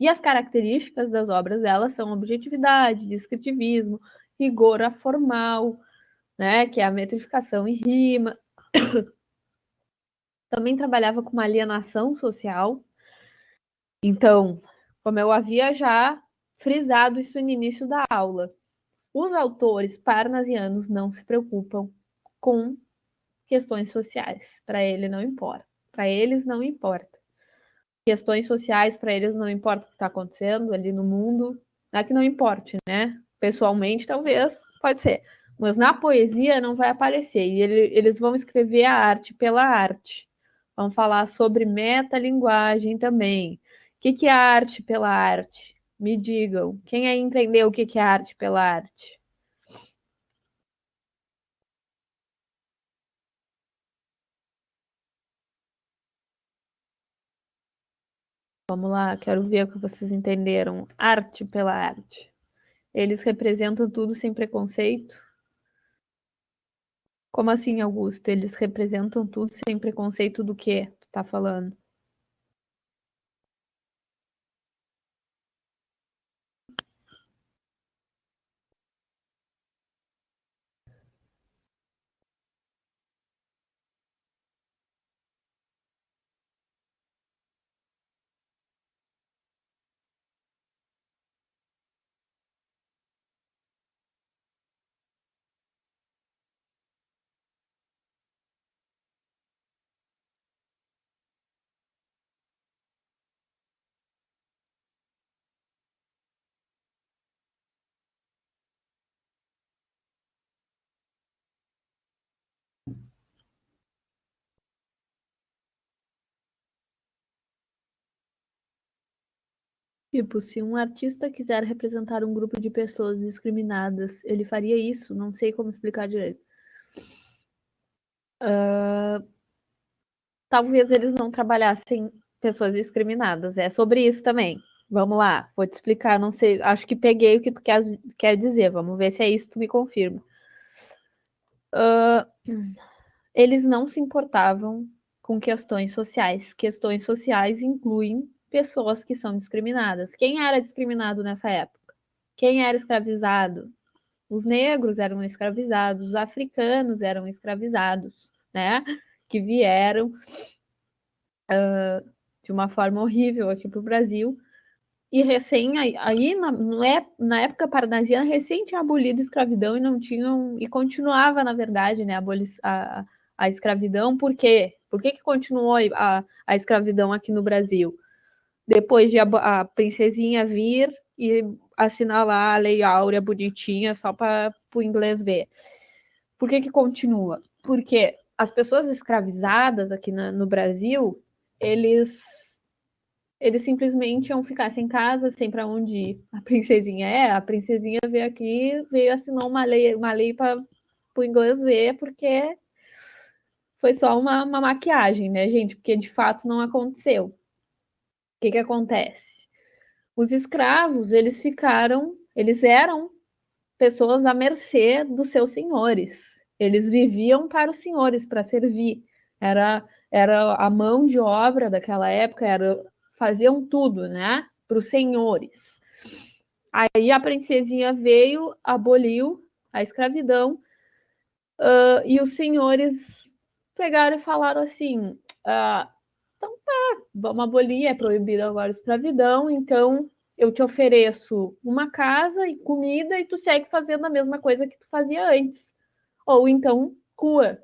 E as características das obras dela são objetividade, descritivismo, rigor formal, né, que é a metrificação e rima. Também trabalhava com uma alienação social, então, como eu havia já frisado isso no início da aula, os autores parnasianos não se preocupam com questões sociais. Para ele não importa. Para eles não importa. Questões sociais, para eles não importa o que está acontecendo ali no mundo. Não é que não importe, né? Pessoalmente, talvez, pode ser. Mas na poesia não vai aparecer. E ele, eles vão escrever a arte pela arte. Vão falar sobre metalinguagem também que, que é arte pela arte? Me digam. Quem aí entendeu o que, que é arte pela arte? Vamos lá, quero ver o que vocês entenderam. Arte pela arte. Eles representam tudo sem preconceito? Como assim, Augusto? Eles representam tudo sem preconceito do que tu tá falando? Tipo, se um artista quiser representar um grupo de pessoas discriminadas, ele faria isso. Não sei como explicar direito. Uh, talvez eles não trabalhassem pessoas discriminadas. É sobre isso também. Vamos lá, vou te explicar. Não sei, acho que peguei o que tu quer, quer dizer. Vamos ver se é isso, tu me confirma. Uh, eles não se importavam com questões sociais. Questões sociais incluem pessoas que são discriminadas. Quem era discriminado nessa época? Quem era escravizado? Os negros eram escravizados, os africanos eram escravizados, né? Que vieram uh, de uma forma horrível aqui para o Brasil. E recém, aí na, é, na época parnasiana, recém tinha abolido a escravidão e não tinham, e continuava, na verdade, né, a, a, a escravidão, por quê? Por que, que continuou a, a escravidão aqui no Brasil? depois de a, a princesinha vir e assinar lá a Lei Áurea bonitinha só para o inglês ver. Por que, que continua? Porque as pessoas escravizadas aqui na, no Brasil, eles eles simplesmente iam ficar sem casa, sem para onde ir. A princesinha é, a princesinha veio aqui, veio assinou uma lei, uma lei para o inglês ver, porque foi só uma, uma maquiagem, né, gente? Porque de fato não aconteceu que, que acontece? Os escravos, eles ficaram, eles eram pessoas à mercê dos seus senhores. Eles viviam para os senhores, para servir. Era, era a mão de obra daquela época, era, faziam tudo, né? Para os senhores. Aí a princesinha veio, aboliu a escravidão, uh, e os senhores pegaram e falaram assim: uh, então tá, vamos abolir, é proibido agora a escravidão, então eu te ofereço uma casa e comida e tu segue fazendo a mesma coisa que tu fazia antes. Ou então cua,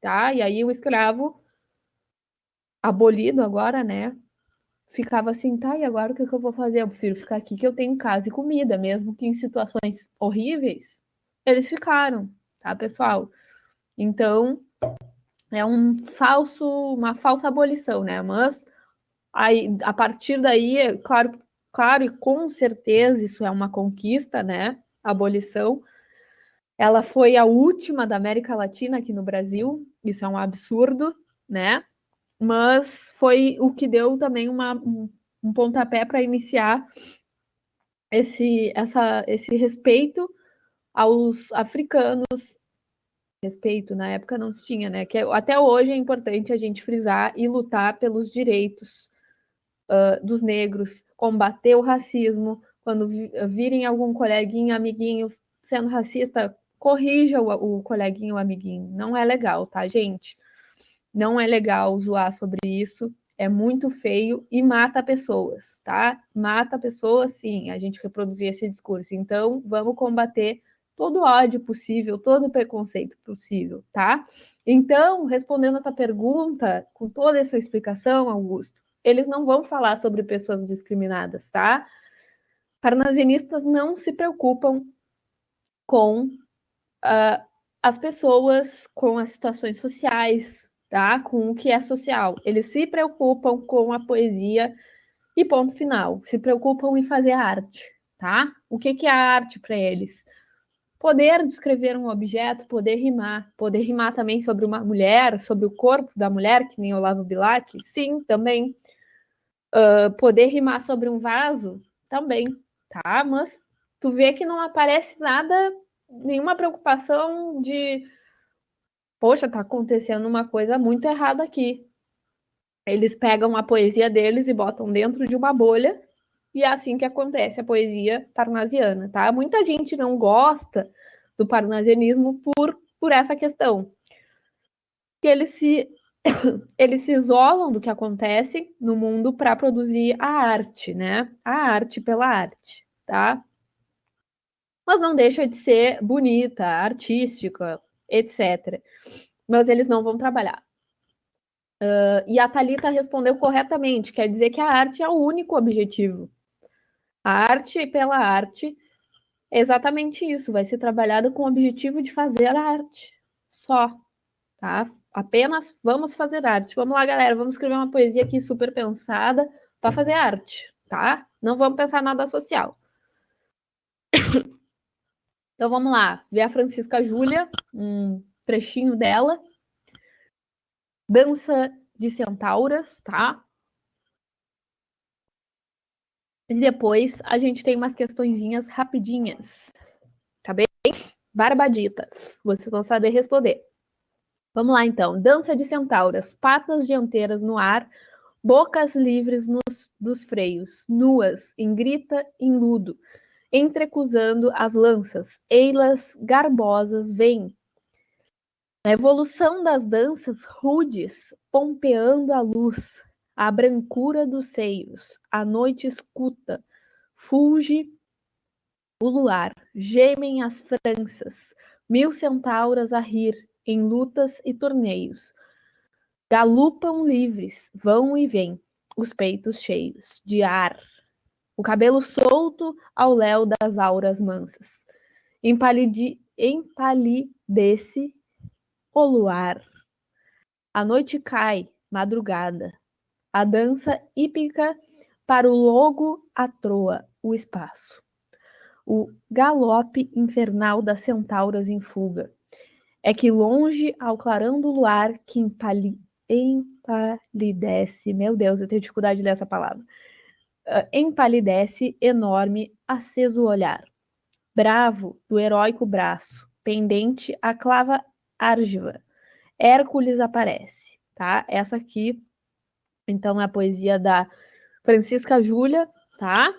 tá? E aí o escravo abolido agora, né? Ficava assim, tá, e agora o que, é que eu vou fazer? Eu prefiro ficar aqui que eu tenho casa e comida, mesmo que em situações horríveis, eles ficaram, tá, pessoal? Então, é um falso, uma falsa abolição, né? Mas aí, a partir daí, é claro, claro e com certeza isso é uma conquista, né? A abolição. Ela foi a última da América Latina aqui no Brasil. Isso é um absurdo, né? Mas foi o que deu também uma, um, um pontapé para iniciar esse, essa, esse respeito aos africanos, respeito na época não se tinha, né? Que é, até hoje é importante a gente frisar e lutar pelos direitos uh, dos negros, combater o racismo. Quando virem algum coleguinho, amiguinho sendo racista, corrija o, o coleguinho, o amiguinho. Não é legal, tá, gente? Não é legal zoar sobre isso. É muito feio e mata pessoas, tá? Mata pessoas, sim, a gente reproduzir esse discurso. Então, vamos combater todo ódio possível, todo preconceito possível, tá? Então, respondendo a tua pergunta, com toda essa explicação, Augusto, eles não vão falar sobre pessoas discriminadas, tá? Parnasianistas não se preocupam com uh, as pessoas, com as situações sociais, tá? Com o que é social. Eles se preocupam com a poesia e ponto final. Se preocupam em fazer arte, tá? O que, que é arte para eles? poder descrever um objeto, poder rimar, poder rimar também sobre uma mulher, sobre o corpo da mulher, que nem Olavo Bilac, sim, também. Uh, poder rimar sobre um vaso, também, tá? Mas tu vê que não aparece nada, nenhuma preocupação de, poxa, tá acontecendo uma coisa muito errada aqui. Eles pegam a poesia deles e botam dentro de uma bolha e é assim que acontece a poesia parnasiana, tá? Muita gente não gosta do parnasianismo por, por essa questão. Que eles se, eles se isolam do que acontece no mundo para produzir a arte, né? A arte pela arte, tá? Mas não deixa de ser bonita, artística, etc. Mas eles não vão trabalhar. Uh, e a Thalita respondeu corretamente, quer dizer que a arte é o único objetivo a arte pela arte é exatamente isso, vai ser trabalhada com o objetivo de fazer a arte. Só, tá? Apenas vamos fazer arte. Vamos lá, galera, vamos escrever uma poesia aqui super pensada para fazer arte, tá? Não vamos pensar nada social. Então vamos lá, ver a Francisca Júlia, um trechinho dela. Dança de centauras, tá? E depois a gente tem umas questõezinhas rapidinhas. Tá bem? Barbaditas. Vocês vão saber responder. Vamos lá então. Dança de centauras, patas dianteiras no ar, bocas livres nos, dos freios, nuas, em grita, em ludo, entrecusando as lanças, eilas garbosas vêm. Na evolução das danças rudes, pompeando a luz, a brancura dos seios, a noite escuta, fulge o luar, gemem as franças, mil centauras a rir, em lutas e torneios. Galupam livres, vão e vêm, os peitos cheios de ar, o cabelo solto ao léu das auras mansas. Empalide, empalidece o luar. A noite cai, madrugada, a dança hípica para o logo a troa, o espaço. O galope infernal das centauras em fuga. É que longe ao clarão do luar que empali, empalidece, meu Deus, eu tenho dificuldade de ler essa palavra. Uh, empalidece enorme, aceso o olhar. Bravo do heróico braço, pendente a clava árgiva. Hércules aparece, tá? Essa aqui então, é a poesia da Francisca Júlia, tá?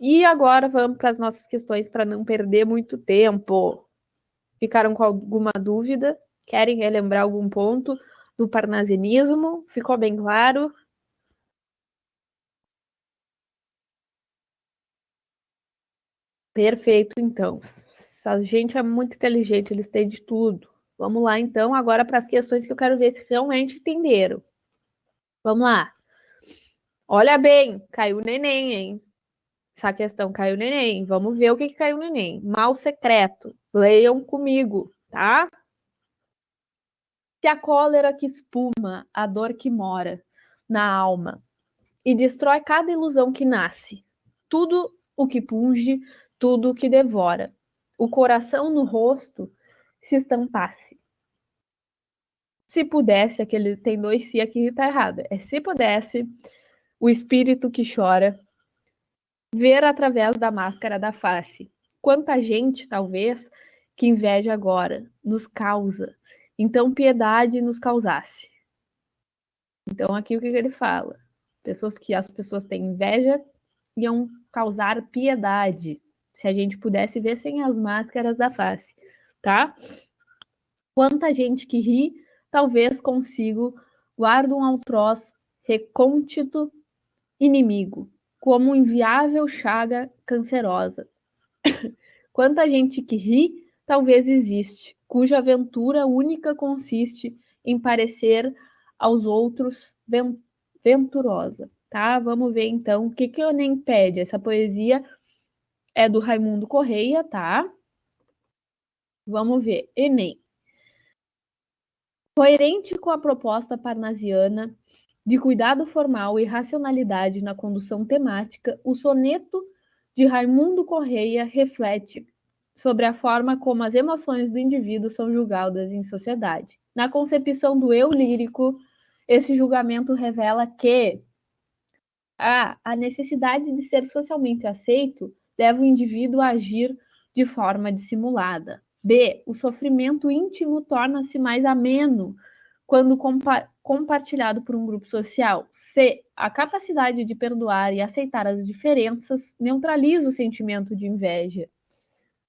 E agora vamos para as nossas questões para não perder muito tempo. Ficaram com alguma dúvida? Querem relembrar algum ponto do parnasianismo? Ficou bem claro? Perfeito, então. A gente é muito inteligente, eles têm de tudo. Vamos lá, então, agora para as questões que eu quero ver se realmente entenderam. Vamos lá. Olha bem, caiu o neném, hein? Essa questão caiu o neném. Vamos ver o que, que caiu o neném. Mal secreto. Leiam comigo, tá? Se a cólera que espuma, a dor que mora na alma e destrói cada ilusão que nasce, tudo o que punge, tudo o que devora, o coração no rosto se estampasse se pudesse, aquele tem dois se aqui está errado. É se pudesse, o espírito que chora, ver através da máscara da face. Quanta gente, talvez, que inveja agora, nos causa. Então, piedade nos causasse. Então, aqui o que ele fala? Pessoas que as pessoas têm inveja iam causar piedade, se a gente pudesse ver sem as máscaras da face, tá? Quanta gente que ri talvez consigo, um altroz recôntito inimigo, como inviável chaga cancerosa. Quanta gente que ri, talvez existe, cuja aventura única consiste em parecer aos outros venturosa. Tá? Vamos ver então o que, que eu nem pede. Essa poesia é do Raimundo Correia, tá? Vamos ver. Enem coerente com a proposta parnasiana de cuidado formal e racionalidade na condução temática, o soneto de Raimundo Correia reflete sobre a forma como as emoções do indivíduo são julgadas em sociedade. Na concepção do eu lírico, esse julgamento revela que a, a necessidade de ser socialmente aceito leva o indivíduo a agir de forma dissimulada. B. O sofrimento íntimo torna-se mais ameno quando compa compartilhado por um grupo social. C. A capacidade de perdoar e aceitar as diferenças neutraliza o sentimento de inveja.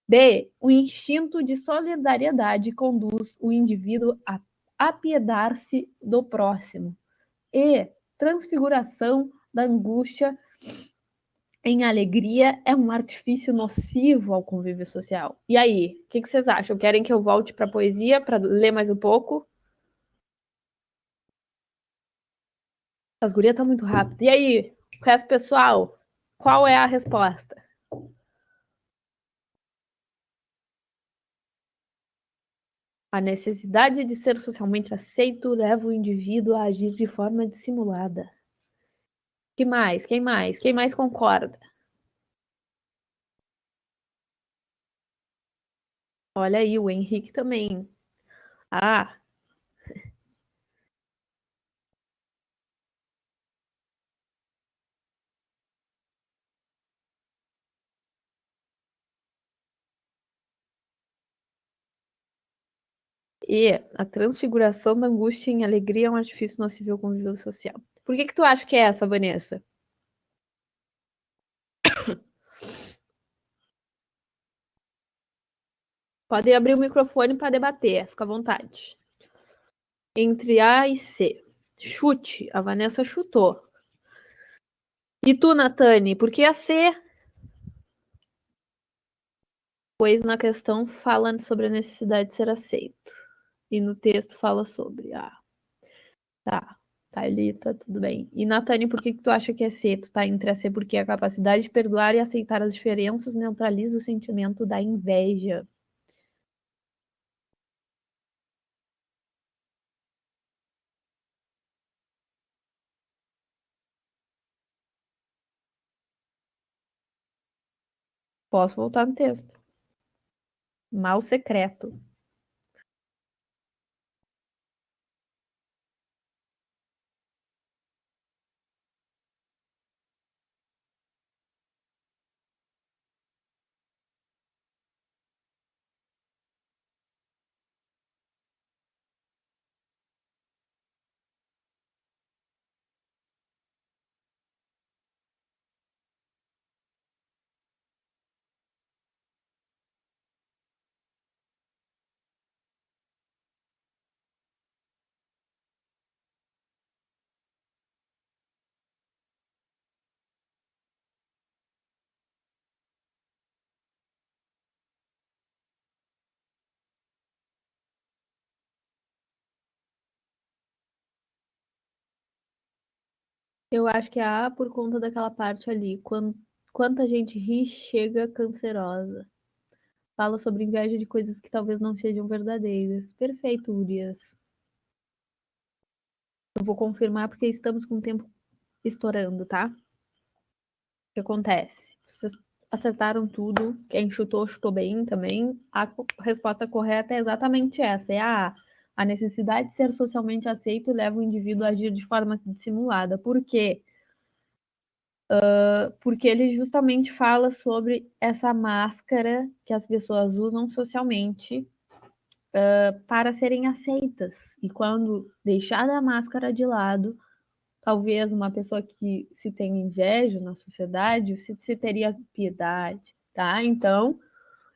D. O instinto de solidariedade conduz o indivíduo a apiedar-se do próximo. E. Transfiguração da angústia em alegria é um artifício nocivo ao convívio social. E aí, o que, que, vocês acham? Querem que eu volte para a poesia para ler mais um pouco? As gurias estão muito rápidas. E aí, resto pessoal, qual é a resposta? A necessidade de ser socialmente aceito leva o indivíduo a agir de forma dissimulada. Que mais? Quem mais? Quem mais concorda? Olha aí, o Henrique também. Ah! E a transfiguração da angústia em alegria é um artifício nocivo ao convívio social. Por que, que tu acha que é essa, Vanessa? Podem abrir o microfone para debater, fica à vontade. Entre A e C. Chute, a Vanessa chutou. E tu, Natane, por que a C? Pois na questão fala sobre a necessidade de ser aceito. E no texto fala sobre A. Tá. Thalita, tudo bem. E Natane, por que, que tu acha que é C? Tu tá entre a C porque a capacidade de perdoar e aceitar as diferenças neutraliza o sentimento da inveja. Posso voltar no texto. Mal secreto. Eu acho que é A ah, por conta daquela parte ali. Quando, quanta gente ri chega cancerosa. Fala sobre inveja de coisas que talvez não sejam verdadeiras. Perfeito, Urias. Eu vou confirmar porque estamos com o tempo estourando, tá? O que acontece? Vocês acertaram tudo. Quem chutou, chutou bem também. A resposta correta é exatamente essa: é a ah, A a necessidade de ser socialmente aceito leva o indivíduo a agir de forma dissimulada. Por quê? Uh, porque ele justamente fala sobre essa máscara que as pessoas usam socialmente uh, para serem aceitas. E quando deixada a máscara de lado, talvez uma pessoa que se tem inveja na sociedade, se, se teria piedade, tá? Então,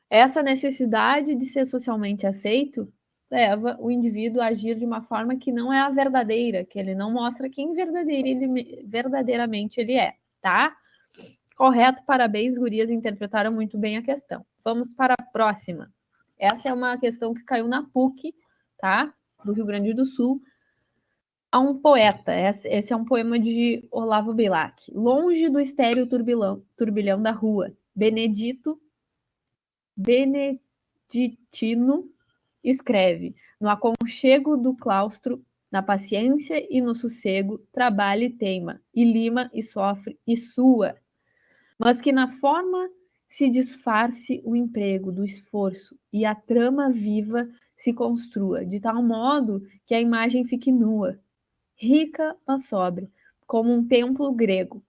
essa necessidade de ser socialmente aceito leva o indivíduo a agir de uma forma que não é a verdadeira, que ele não mostra quem verdadeiro ele, verdadeiramente ele é, tá? Correto, parabéns, gurias interpretaram muito bem a questão. Vamos para a próxima. Essa é uma questão que caiu na PUC, tá? Do Rio Grande do Sul, a um poeta. Esse é um poema de Olavo Bilac. Longe do estéreo turbilão, turbilhão da rua, Benedito Beneditino escreve: No aconchego do claustro, na paciência e no sossego, trabalha e teima, e lima e sofre e sua, mas que na forma se disfarce o emprego do esforço e a trama viva se construa, de tal modo que a imagem fique nua, rica mas sobre como um templo grego.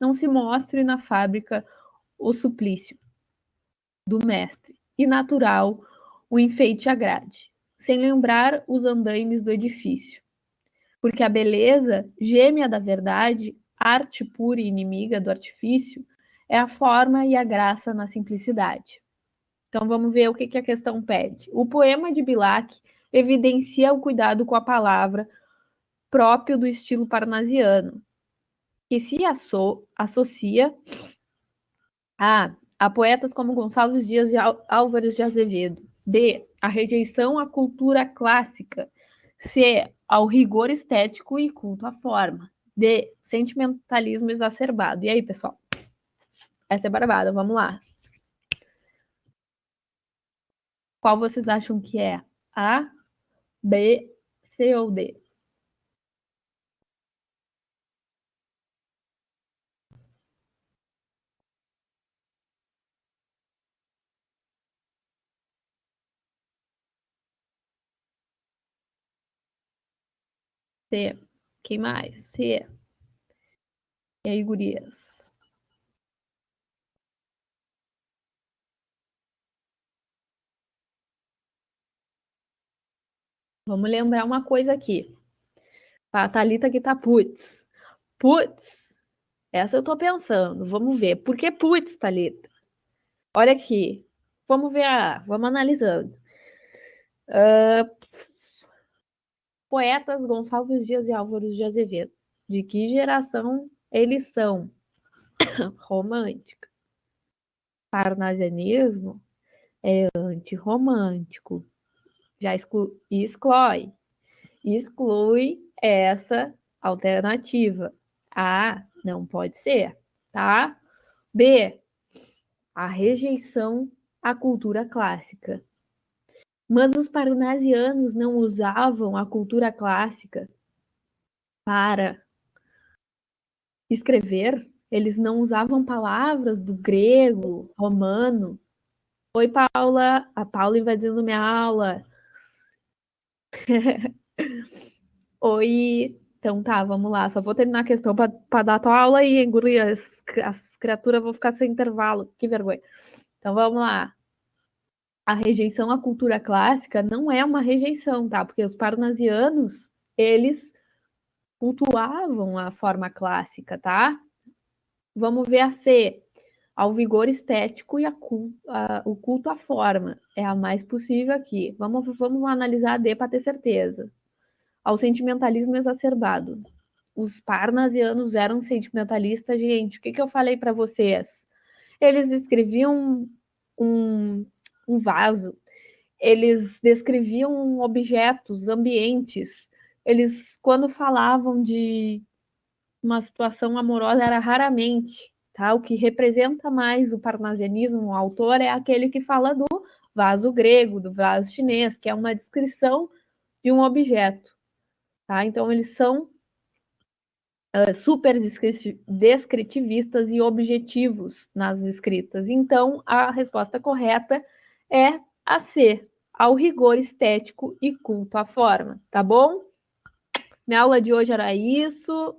Não se mostre na fábrica o suplício do mestre, e natural o enfeite agrade, sem lembrar os andaimes do edifício. Porque a beleza, gêmea da verdade, arte pura e inimiga do artifício, é a forma e a graça na simplicidade. Então vamos ver o que, que a questão pede. O poema de Bilac evidencia o cuidado com a palavra próprio do estilo parnasiano, que se asso associa a, a poetas como Gonçalves Dias e Álvares de Azevedo, D. A rejeição à cultura clássica. C. Ao rigor estético e culto à forma. D. Sentimentalismo exacerbado. E aí, pessoal? Essa é barbada, vamos lá. Qual vocês acham que é? A, B, C ou D? C. Quem mais? C. E aí, gurias? Vamos lembrar uma coisa aqui. A Thalita que tá putz. Putz. Essa eu tô pensando. Vamos ver. Por que putz, Thalita? Olha aqui. Vamos ver. A... Vamos analisando. Uh, poetas Gonçalves Dias e Álvaro de Azevedo. De que geração eles são? Romântica. Parnasianismo é antirromântico. Já exclui, exclui, exclui essa alternativa. A, não pode ser, tá? B, a rejeição à cultura clássica. Mas os parnasianos não usavam a cultura clássica para escrever, eles não usavam palavras do grego, romano. Oi, Paula, a Paula invadindo minha aula. Oi, então tá, vamos lá. Só vou terminar a questão para dar a tua aula aí, hein, as, as criaturas vão ficar sem intervalo. Que vergonha. Então vamos lá a rejeição à cultura clássica não é uma rejeição, tá? Porque os parnasianos, eles cultuavam a forma clássica, tá? Vamos ver a C. Ao vigor estético e a a, o culto à forma. É a mais possível aqui. Vamos, vamos analisar a D para ter certeza. Ao sentimentalismo exacerbado. Os parnasianos eram sentimentalistas, gente. O que, que eu falei para vocês? Eles escreviam um, um um vaso, eles descreviam objetos, ambientes. Eles, quando falavam de uma situação amorosa, era raramente, tá? O que representa mais o parnasianismo, o autor, é aquele que fala do vaso grego, do vaso chinês, que é uma descrição de um objeto, tá? Então, eles são uh, super descritivistas e objetivos nas escritas. Então, a resposta correta é é a ser ao rigor estético e culto à forma, tá bom? Minha aula de hoje era isso.